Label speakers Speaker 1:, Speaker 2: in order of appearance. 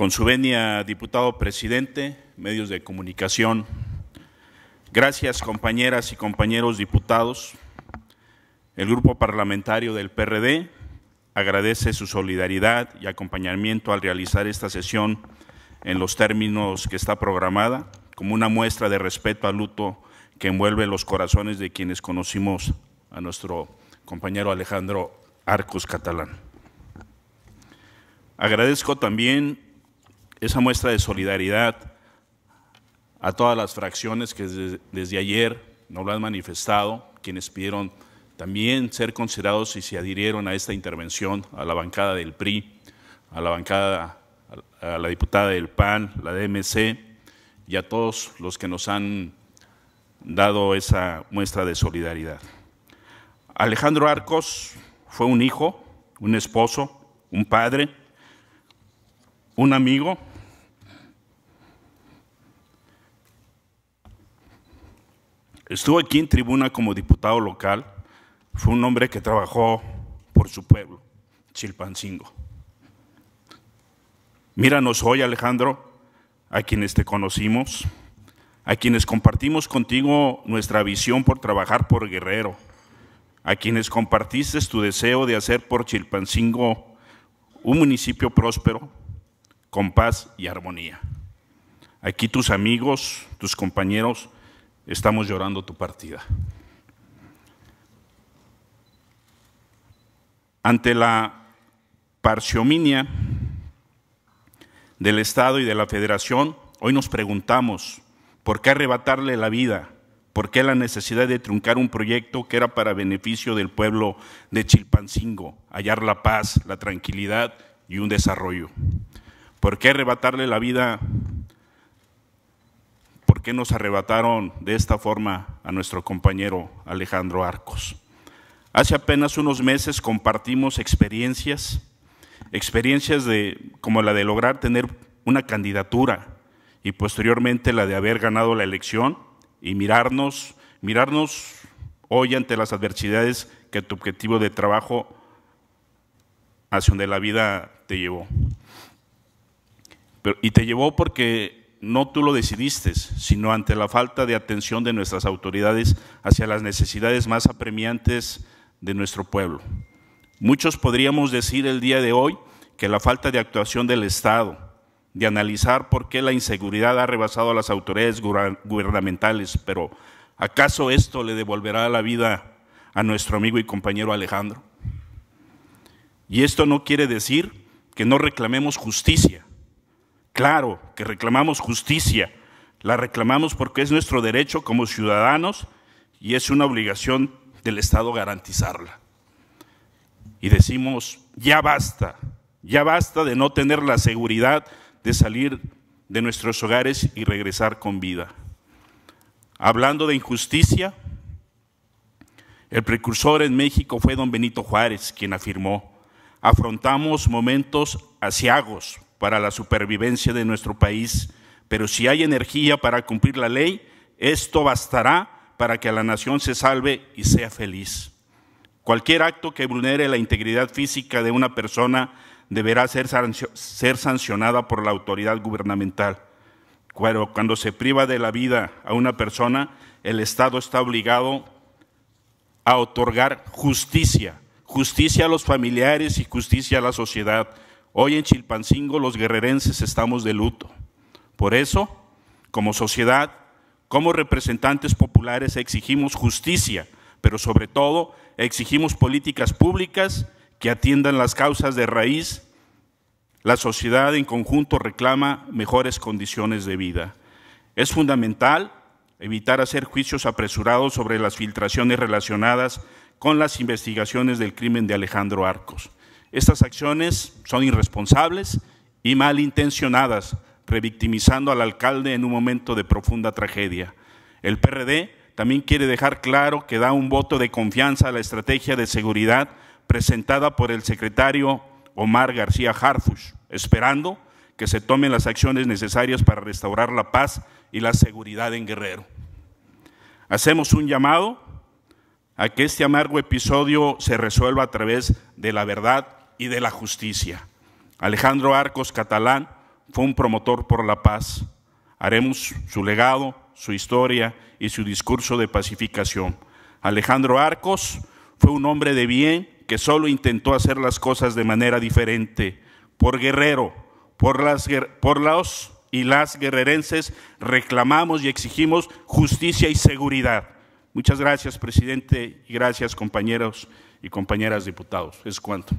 Speaker 1: Con su venia, diputado presidente, medios de comunicación, gracias compañeras y compañeros diputados. El grupo parlamentario del PRD agradece su solidaridad y acompañamiento al realizar esta sesión en los términos que está programada, como una muestra de respeto al luto que envuelve los corazones de quienes conocimos a nuestro compañero Alejandro Arcos Catalán. Agradezco también esa muestra de solidaridad a todas las fracciones que desde, ayer no lo han manifestado, quienes pidieron también ser considerados y se adhirieron a esta intervención, a la bancada del PRI, a la bancada, a la diputada del PAN, la DMC y a todos los que nos han dado esa muestra de solidaridad. Alejandro Arcos fue un hijo, un esposo, un padre, un amigo, Estuvo aquí en tribuna como diputado local. Fue un hombre que trabajó por su pueblo, Chilpancingo. Míranos hoy, Alejandro, a quienes te conocimos, a quienes compartimos contigo nuestra visión por trabajar por Guerrero, a quienes compartiste tu deseo de hacer por Chilpancingo un municipio próspero, con paz y armonía. Aquí tus amigos, tus compañeros, estamos llorando tu partida. Ante la parciominia del Estado y de la Federación, hoy nos preguntamos, ¿por qué arrebatarle la vida? ¿Por qué la necesidad de truncar un proyecto que era para beneficio del pueblo de Chilpancingo, hallar la paz, la tranquilidad y un desarrollo? ¿Por qué arrebatarle la vida por qué nos arrebataron de esta forma a nuestro compañero Alejandro Arcos. Hace apenas unos meses compartimos experiencias, experiencias de, como la de lograr tener una candidatura y posteriormente la de haber ganado la elección y mirarnos, mirarnos hoy ante las adversidades que tu objetivo de trabajo hacia donde la vida te llevó. y te llevó porque no tú lo decidiste, sino ante la falta de atención de nuestras autoridades hacia las necesidades más apremiantes de nuestro pueblo. Muchos podríamos decir el día de hoy que la falta de actuación del Estado, de analizar por qué la inseguridad ha rebasado a las autoridades gubernamentales, pero ¿acaso esto le devolverá la vida a nuestro amigo y compañero Alejandro? Y esto no quiere decir que no reclamemos justicia, Claro que reclamamos justicia, la reclamamos porque es nuestro derecho como ciudadanos y es una obligación del Estado garantizarla. Y decimos, ya basta, ya basta de no tener la seguridad de salir de nuestros hogares y regresar con vida. Hablando de injusticia, el precursor en México fue don Benito Juárez, quien afirmó, afrontamos momentos asiagos para la supervivencia de nuestro país, pero si hay energía para cumplir la ley, esto bastará para que la nación se salve y sea feliz. Cualquier acto que vulnere la integridad física de una persona deberá ser, ser sancionada por la autoridad gubernamental. cuando se priva de la vida a una persona, el Estado está obligado a otorgar justicia, justicia a los familiares y justicia a la sociedad. Hoy en Chilpancingo los guerrerenses estamos de luto. Por eso, como sociedad, como representantes populares exigimos justicia, pero sobre todo exigimos políticas públicas que atiendan las causas de raíz. La sociedad en conjunto reclama mejores condiciones de vida. Es fundamental evitar hacer juicios apresurados sobre las filtraciones relacionadas con las investigaciones del crimen de Alejandro Arcos. Estas acciones son irresponsables y malintencionadas, revictimizando al alcalde en un momento de profunda tragedia. El PRD también quiere dejar claro que da un voto de confianza a la estrategia de seguridad presentada por el secretario Omar García Harfuch, esperando que se tomen las acciones necesarias para restaurar la paz y la seguridad en Guerrero. Hacemos un llamado a que este amargo episodio se resuelva a través de la verdad y de la justicia. Alejandro Arcos Catalán fue un promotor por la paz. Haremos su legado, su historia y su discurso de pacificación. Alejandro Arcos fue un hombre de bien que solo intentó hacer las cosas de manera diferente, por guerrero, por, las, por los y las guerrerenses reclamamos y exigimos justicia y seguridad. Muchas gracias, presidente, y gracias, compañeros y compañeras diputados. Es cuanto.